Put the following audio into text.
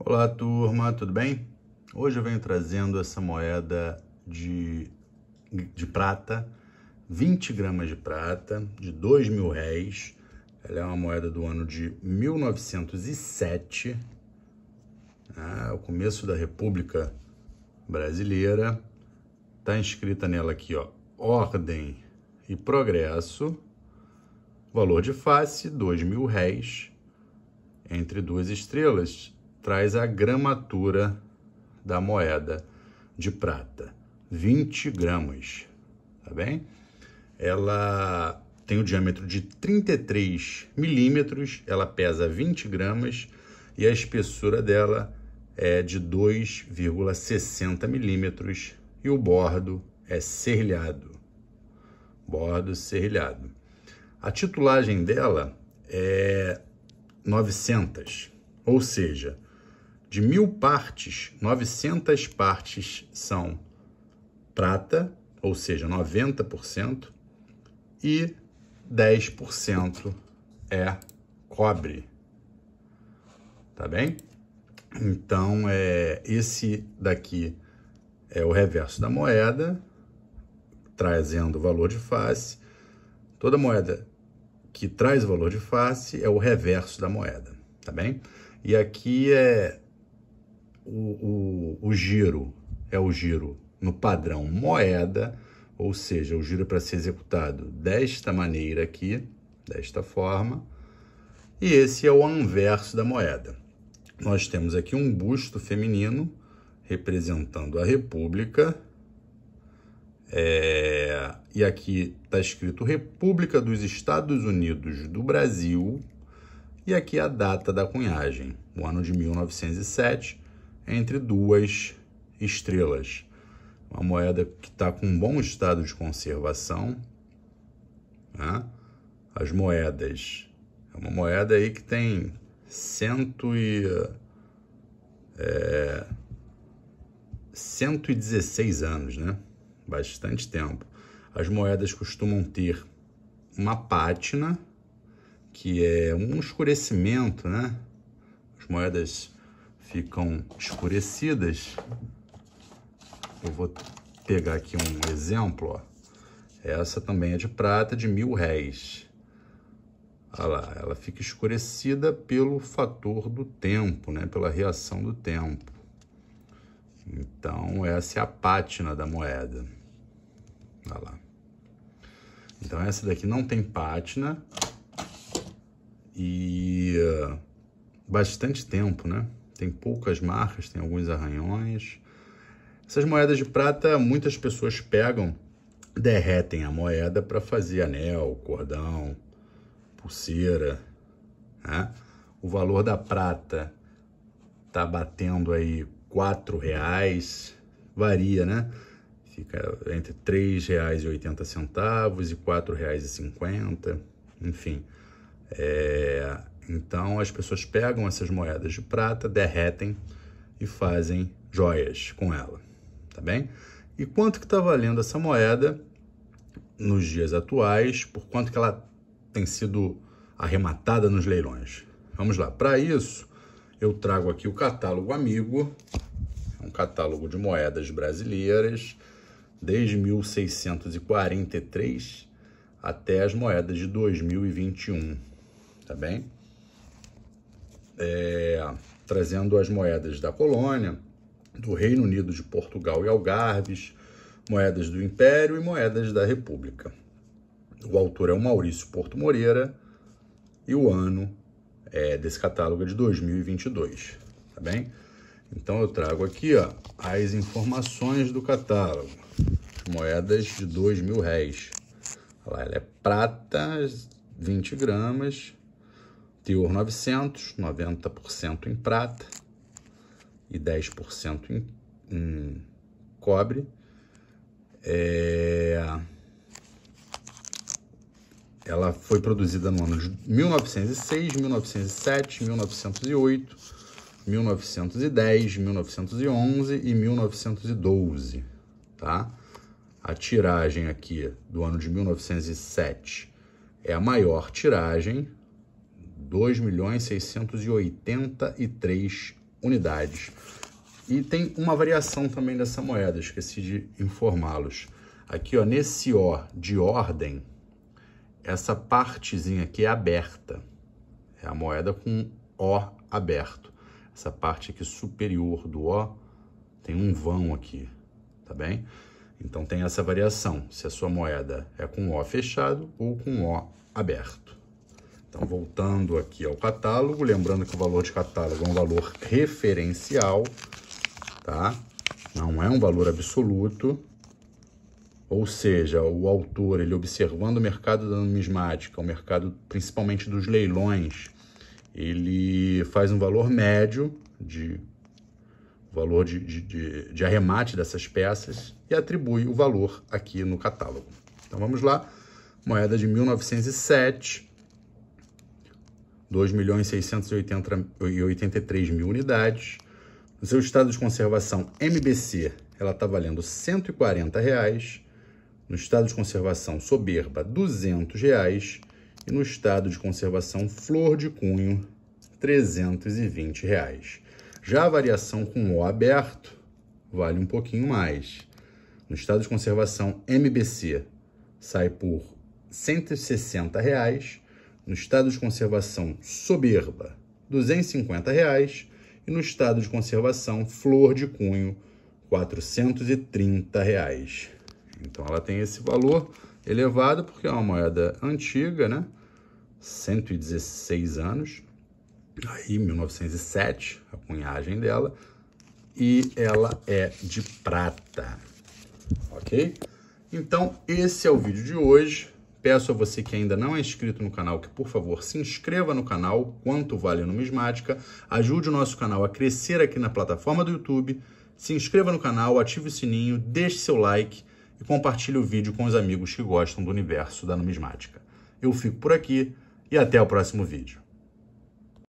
Olá turma, tudo bem? Hoje eu venho trazendo essa moeda de, de prata, 20 gramas de prata, de 2 mil réis. Ela é uma moeda do ano de 1907, né? o começo da República Brasileira. Está inscrita nela aqui, ó, Ordem e Progresso, valor de face, 2 mil réis, entre duas estrelas, traz a gramatura da moeda de prata, 20 gramas, tá bem? Ela tem o um diâmetro de 33 milímetros, ela pesa 20 gramas e a espessura dela é de 2,60 milímetros e o bordo é serrilhado. Bordo serrilhado. A titulagem dela é 900, ou seja, de mil partes, 900 partes são prata, ou seja, 90%, e 10% é cobre. Tá bem? Então, é, esse daqui é o reverso da moeda, trazendo o valor de face. Toda moeda que traz valor de face é o reverso da moeda, tá bem? E aqui é o, o, giro é o giro no padrão moeda, ou seja, o giro é para ser executado desta maneira aqui, desta forma, e esse é o anverso da moeda. Nós temos aqui um busto feminino representando a República, é, e aqui está escrito República dos Estados Unidos do Brasil, e aqui é a data da cunhagem, o ano de 1907, entre duas estrelas. Uma moeda que está com um bom estado de conservação. Né? As moedas. É uma moeda aí que tem cento e, é, 116 anos, né? Bastante tempo. As moedas costumam ter uma pátina, que é um escurecimento, né? As moedas ficam escurecidas. Eu vou pegar aqui um exemplo, ó. Essa também é de prata, de mil réis. Olha lá, ela fica escurecida pelo fator do tempo, né? pela reação do tempo. Então, essa é a pátina da moeda. Olha lá. Então, essa daqui não tem pátina e ah, bastante tempo, né? tem poucas marcas, tem alguns arranhões. Essas moedas de prata, muitas pessoas pegam, derretem a moeda para fazer anel, cordão, pulseira. Né? O valor da prata tá batendo aí quatro reais, varia, né? Fica entre três reais e oitenta centavos e quatro reais e cinquenta, enfim. É, então as pessoas pegam essas moedas de prata, derretem e fazem joias com ela, tá bem? E quanto que está valendo essa moeda nos dias atuais, por quanto que ela tem sido arrematada nos leilões? Vamos lá, para isso eu trago aqui o catálogo amigo, é um catálogo de moedas brasileiras, desde 1643 até as moedas de 2021, tá bem? é, trazendo as moedas da colônia, do Reino Unido de Portugal e Algarves, moedas do Império e moedas da República. O autor é o Maurício Porto Moreira e o ano é, desse catálogo é de 2022, tá bem? Então eu trago aqui ó, as informações do catálogo, moedas de dois mil réis. ela é prata, 20 gramas, Teor 900, 90% em prata e 10% em, em cobre. É... Ela foi produzida no ano de 1906, 1907, 1908, 1910, 1911 e 1912, tá? A tiragem aqui do ano de 1907 é a maior tiragem, 2.683 unidades. E tem uma variação também dessa moeda, esqueci de informá-los. Aqui, ó, nesse O de ordem, essa partezinha aqui é aberta. É a moeda com O aberto. Essa parte aqui superior do O tem um vão aqui, tá bem? Então tem essa variação, se a sua moeda é com O fechado ou com O aberto. Então, voltando aqui ao catálogo, lembrando que o valor de catálogo é um valor referencial, tá? Não é um valor absoluto, ou seja, o autor, ele observando o mercado da numismática, o mercado principalmente dos leilões, ele faz um valor médio de valor de, de, de, de arremate dessas peças e atribui o valor aqui no catálogo. Então vamos lá, moeda de 1907, 2.683.000 unidades. No seu estado de conservação MBC, ela está valendo R$ 140. Reais. No estado de conservação soberba, R$ 200. Reais. E no estado de conservação flor de cunho, R$ 320. Reais. Já a variação com O aberto vale um pouquinho mais. No estado de conservação MBC, sai por R$ 160. Reais no estado de conservação soberba, R$ 250 reais, e no estado de conservação flor de cunho, R$ 430. Reais. Então ela tem esse valor elevado porque é uma moeda antiga, né? 116 anos, aí 1907, a cunhagem dela, e ela é de prata, ok? Então esse é o vídeo de hoje. Peço a você que ainda não é inscrito no canal que, por favor, se inscreva no canal Quanto Vale a Numismática, ajude o nosso canal a crescer aqui na plataforma do YouTube, se inscreva no canal, ative o sininho, deixe seu like e compartilhe o vídeo com os amigos que gostam do universo da numismática. Eu fico por aqui e até o próximo vídeo.